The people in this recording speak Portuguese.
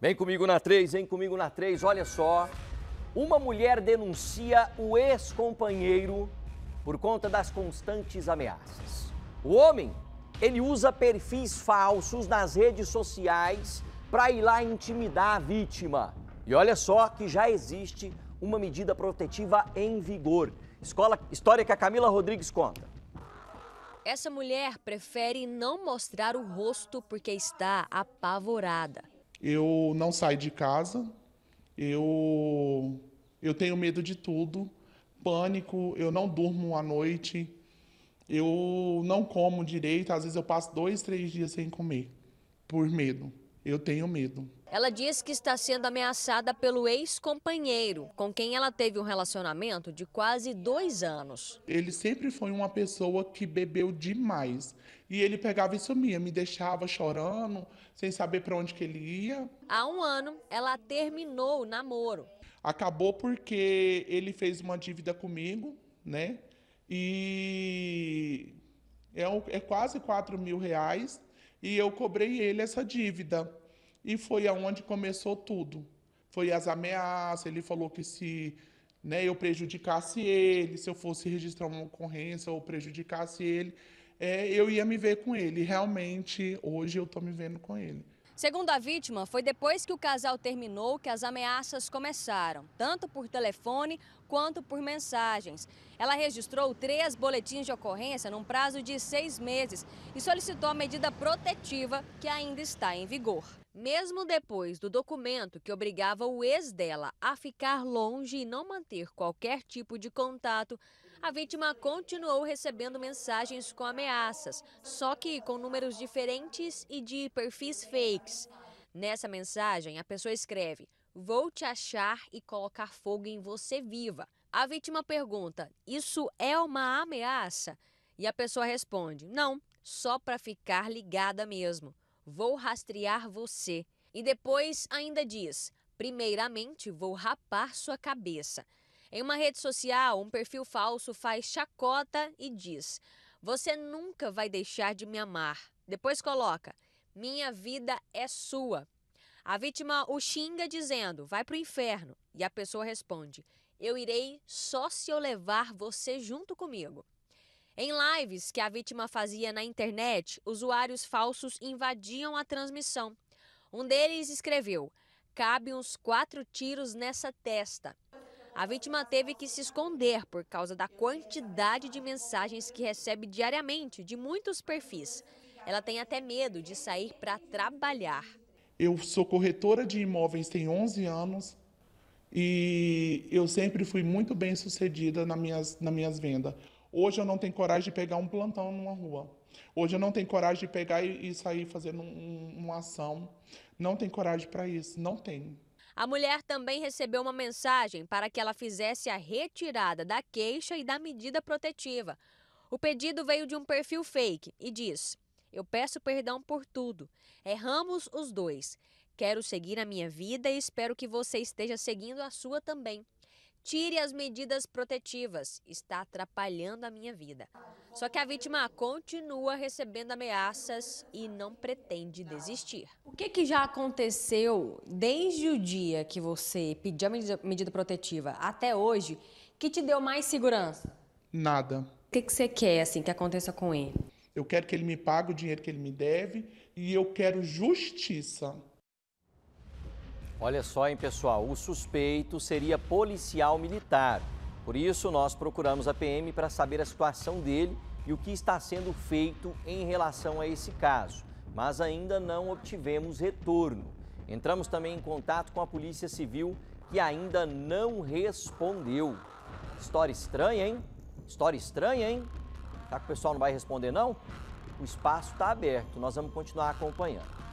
Vem comigo na 3, vem comigo na 3, olha só. Uma mulher denuncia o ex-companheiro por conta das constantes ameaças. O homem, ele usa perfis falsos nas redes sociais para ir lá intimidar a vítima. E olha só que já existe uma medida protetiva em vigor. Escola, história que a Camila Rodrigues conta. Essa mulher prefere não mostrar o rosto porque está apavorada eu não saio de casa, eu, eu tenho medo de tudo, pânico, eu não durmo à noite, eu não como direito, às vezes eu passo dois, três dias sem comer, por medo eu tenho medo. Ela diz que está sendo ameaçada pelo ex-companheiro, com quem ela teve um relacionamento de quase dois anos. Ele sempre foi uma pessoa que bebeu demais. E ele pegava e sumia, me deixava chorando, sem saber para onde que ele ia. Há um ano, ela terminou o namoro. Acabou porque ele fez uma dívida comigo, né? E é, é quase 4 mil reais. E eu cobrei ele essa dívida. E foi aonde começou tudo. Foi as ameaças, ele falou que se né, eu prejudicasse ele, se eu fosse registrar uma ocorrência ou prejudicasse ele, é, eu ia me ver com ele. Realmente, hoje eu estou me vendo com ele. Segundo a vítima, foi depois que o casal terminou que as ameaças começaram, tanto por telefone quanto por mensagens. Ela registrou três boletins de ocorrência num prazo de seis meses e solicitou a medida protetiva que ainda está em vigor. Mesmo depois do documento que obrigava o ex dela a ficar longe e não manter qualquer tipo de contato, a vítima continuou recebendo mensagens com ameaças, só que com números diferentes e de perfis fakes. Nessa mensagem, a pessoa escreve: Vou te achar e colocar fogo em você viva. A vítima pergunta: Isso é uma ameaça? E a pessoa responde: Não, só para ficar ligada mesmo. Vou rastrear você. E depois ainda diz: Primeiramente, vou rapar sua cabeça. Em uma rede social, um perfil falso faz chacota e diz: Você nunca vai deixar de me amar. Depois coloca: Minha vida é sua. A vítima o xinga dizendo: vai para o inferno. E a pessoa responde: eu irei só se eu levar você junto comigo. Em lives que a vítima fazia na internet, usuários falsos invadiam a transmissão. Um deles escreveu: cabe uns quatro tiros nessa testa. A vítima teve que se esconder por causa da quantidade de mensagens que recebe diariamente de muitos perfis. Ela tem até medo de sair para trabalhar. Eu sou corretora de imóveis tem 11 anos e eu sempre fui muito bem sucedida nas minhas, nas minhas vendas. Hoje eu não tenho coragem de pegar um plantão numa rua. Hoje eu não tenho coragem de pegar e, sair fazendo um, uma ação. Não tenho coragem para isso, não tenho. A mulher também recebeu uma mensagem para que ela fizesse a retirada da queixa e da medida protetiva. O pedido veio de um perfil fake e diz: eu peço perdão por tudo. Erramos os dois. Quero seguir a minha vida e espero que você esteja seguindo a sua também. Tire as medidas protetivas, está atrapalhando a minha vida. Só que a vítima continua recebendo ameaças e não pretende desistir. O que, que já aconteceu desde o dia que você pediu a medida, protetiva até hoje que te deu mais segurança? Nada. O que, que você quer assim que aconteça com ele? Eu quero que ele me pague o dinheiro que ele me deve e eu quero justiça. Olha só, hein, pessoal? O suspeito seria policial militar. Por isso, nós procuramos a PM para saber a situação dele e o que está sendo feito em relação a esse caso. Mas ainda não obtivemos retorno. Entramos também em contato com a Polícia Civil, que ainda não respondeu. História estranha, hein? História estranha, hein? Tá que o pessoal não vai responder, não? O espaço está aberto, nós vamos continuar acompanhando.